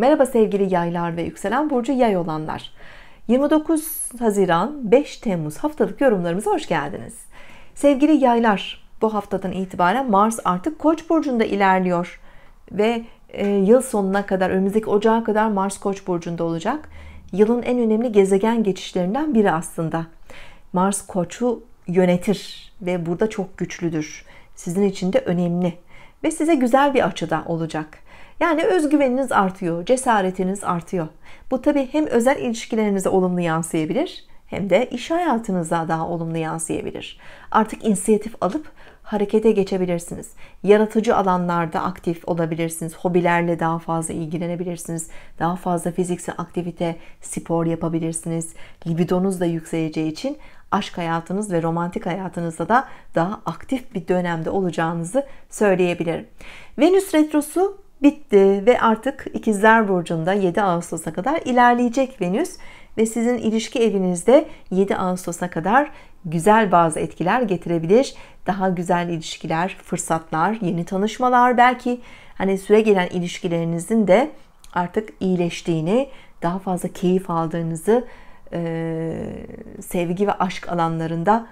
Merhaba sevgili yaylar ve yükselen burcu yay olanlar. 29 Haziran 5 Temmuz haftalık yorumlarımıza hoş geldiniz. Sevgili yaylar bu haftadan itibaren Mars artık Koç burcunda ilerliyor ve e, yıl sonuna kadar önümüzdeki ocağa kadar Mars Koç burcunda olacak. Yılın en önemli gezegen geçişlerinden biri aslında. Mars Koç'u yönetir ve burada çok güçlüdür. Sizin için de önemli ve size güzel bir açıda olacak. Yani özgüveniniz artıyor, cesaretiniz artıyor. Bu tabii hem özel ilişkilerinize olumlu yansıyabilir hem de iş hayatınıza daha olumlu yansıyabilir. Artık inisiyatif alıp harekete geçebilirsiniz. Yaratıcı alanlarda aktif olabilirsiniz. Hobilerle daha fazla ilgilenebilirsiniz. Daha fazla fiziksel aktivite, spor yapabilirsiniz. Libidonuz da yükseleceği için aşk hayatınız ve romantik hayatınızda da daha aktif bir dönemde olacağınızı söyleyebilirim. Venüs retrosu bitti ve artık ikizler burcunda 7 Ağustos'a kadar ilerleyecek Venüs ve sizin ilişki evinizde 7 Ağustos'a kadar güzel bazı etkiler getirebilir. Daha güzel ilişkiler, fırsatlar, yeni tanışmalar belki hani süre gelen ilişkilerinizin de artık iyileştiğini, daha fazla keyif aldığınızı, sevgi ve aşk alanlarında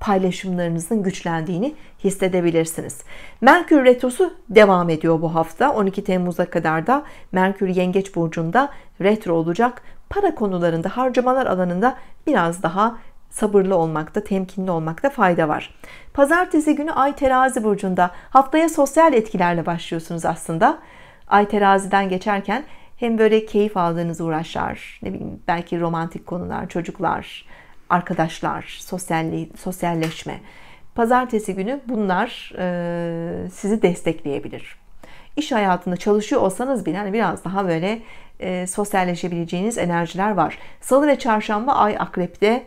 paylaşımlarınızın güçlendiğini hissedebilirsiniz. Merkür retrosu devam ediyor bu hafta. 12 Temmuz'a kadar da Merkür Yengeç burcunda retro olacak. Para konularında, harcamalar alanında biraz daha sabırlı olmakta, temkinli olmakta fayda var. Pazartesi günü Ay Terazi burcunda haftaya sosyal etkilerle başlıyorsunuz aslında. Ay Terazi'den geçerken hem böyle keyif aldığınız uğraşlar, ne bileyim belki romantik konular, çocuklar, arkadaşlar, sosyalli, sosyalleşme. Pazartesi günü bunlar e, sizi destekleyebilir. İş hayatında çalışıyor olsanız bile hani biraz daha böyle e, sosyalleşebileceğiniz enerjiler var. Salı ve çarşamba ay akrepte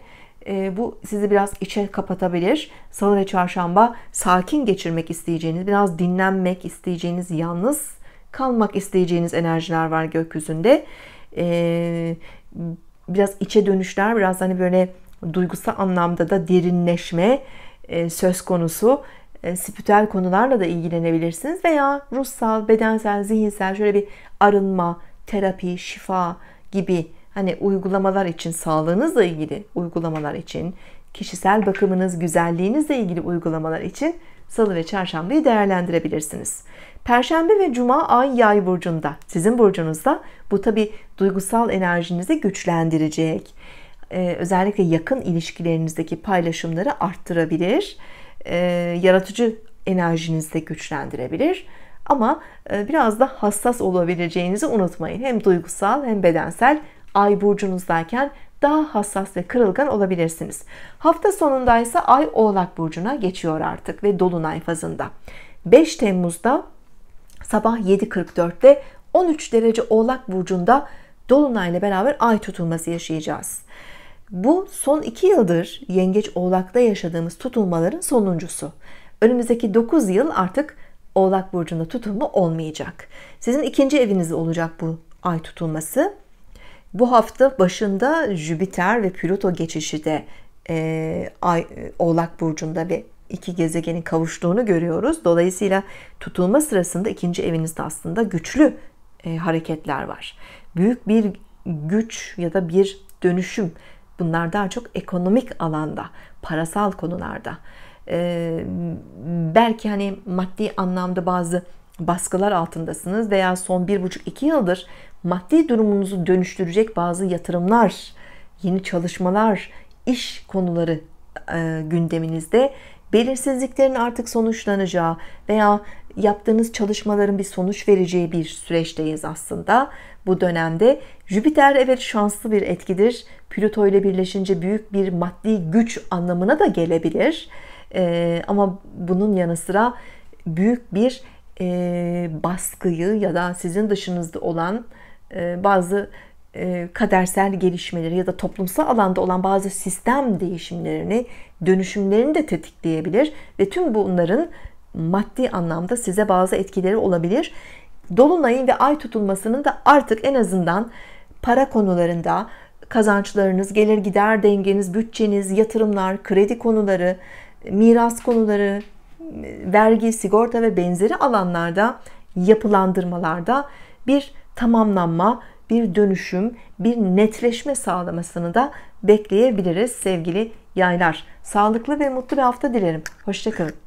e, bu sizi biraz içe kapatabilir. Salı ve çarşamba sakin geçirmek isteyeceğiniz, biraz dinlenmek isteyeceğiniz, yalnız kalmak isteyeceğiniz enerjiler var gökyüzünde. E, biraz içe dönüşler, biraz hani böyle duygusal anlamda da derinleşme e, söz konusu. E, spiritüel konularla da ilgilenebilirsiniz veya ruhsal, bedensel, zihinsel şöyle bir arınma, terapi, şifa gibi hani uygulamalar için sağlığınızla ilgili uygulamalar için kişisel bakımınız, güzelliğinizle ilgili uygulamalar için salı ve çarşambayı değerlendirebilirsiniz. Perşembe ve cuma ay yay burcunda, sizin burcunuzda bu tabi duygusal enerjinizi güçlendirecek e, özellikle yakın ilişkilerinizdeki paylaşımları arttırabilir. E, yaratıcı enerjinizi de güçlendirebilir. Ama e, biraz da hassas olabileceğinizi unutmayın. Hem duygusal hem bedensel ay burcunuzdayken daha hassas ve kırılgan olabilirsiniz. Hafta sonundaysa ay oğlak burcuna geçiyor artık ve dolunay fazında. 5 Temmuz'da sabah 7.44'te 13 derece oğlak burcunda dolunayla beraber ay tutulması yaşayacağız. Bu son iki yıldır yengeç oğlakta yaşadığımız tutulmaların sonuncusu. Önümüzdeki 9 yıl artık oğlak burcunda tutulma olmayacak. Sizin ikinci eviniz olacak bu ay tutulması. Bu hafta başında Jüpiter ve Plüto geçişi de e, ay, e, oğlak burcunda ve iki gezegenin kavuştuğunu görüyoruz. Dolayısıyla tutulma sırasında ikinci evinizde aslında güçlü e, hareketler var. Büyük bir güç ya da bir dönüşüm Bunlar daha çok ekonomik alanda, parasal konularda. Ee, belki hani maddi anlamda bazı baskılar altındasınız veya son bir buçuk iki yıldır maddi durumunuzu dönüştürecek bazı yatırımlar, yeni çalışmalar, iş konuları e, gündeminizde belirsizliklerin artık sonuçlanacağı veya yaptığınız çalışmaların bir sonuç vereceği bir süreçteyiz aslında. Bu dönemde Jüpiter evet şanslı bir etkidir. Plüto ile birleşince büyük bir maddi güç anlamına da gelebilir. Ee, ama bunun yanı sıra büyük bir e, baskıyı ya da sizin dışınızda olan e, bazı e, kadersel gelişmeleri ya da toplumsal alanda olan bazı sistem değişimlerini, dönüşümlerini de tetikleyebilir ve tüm bunların maddi anlamda size bazı etkileri olabilir. Dolunayın ve ay tutulmasının da artık en azından para konularında kazançlarınız, gelir gider dengeniz, bütçeniz, yatırımlar, kredi konuları, miras konuları, vergi, sigorta ve benzeri alanlarda yapılandırmalarda bir tamamlanma, bir dönüşüm, bir netleşme sağlamasını da bekleyebiliriz sevgili yaylar. Sağlıklı ve mutlu bir hafta dilerim. Hoşçakalın.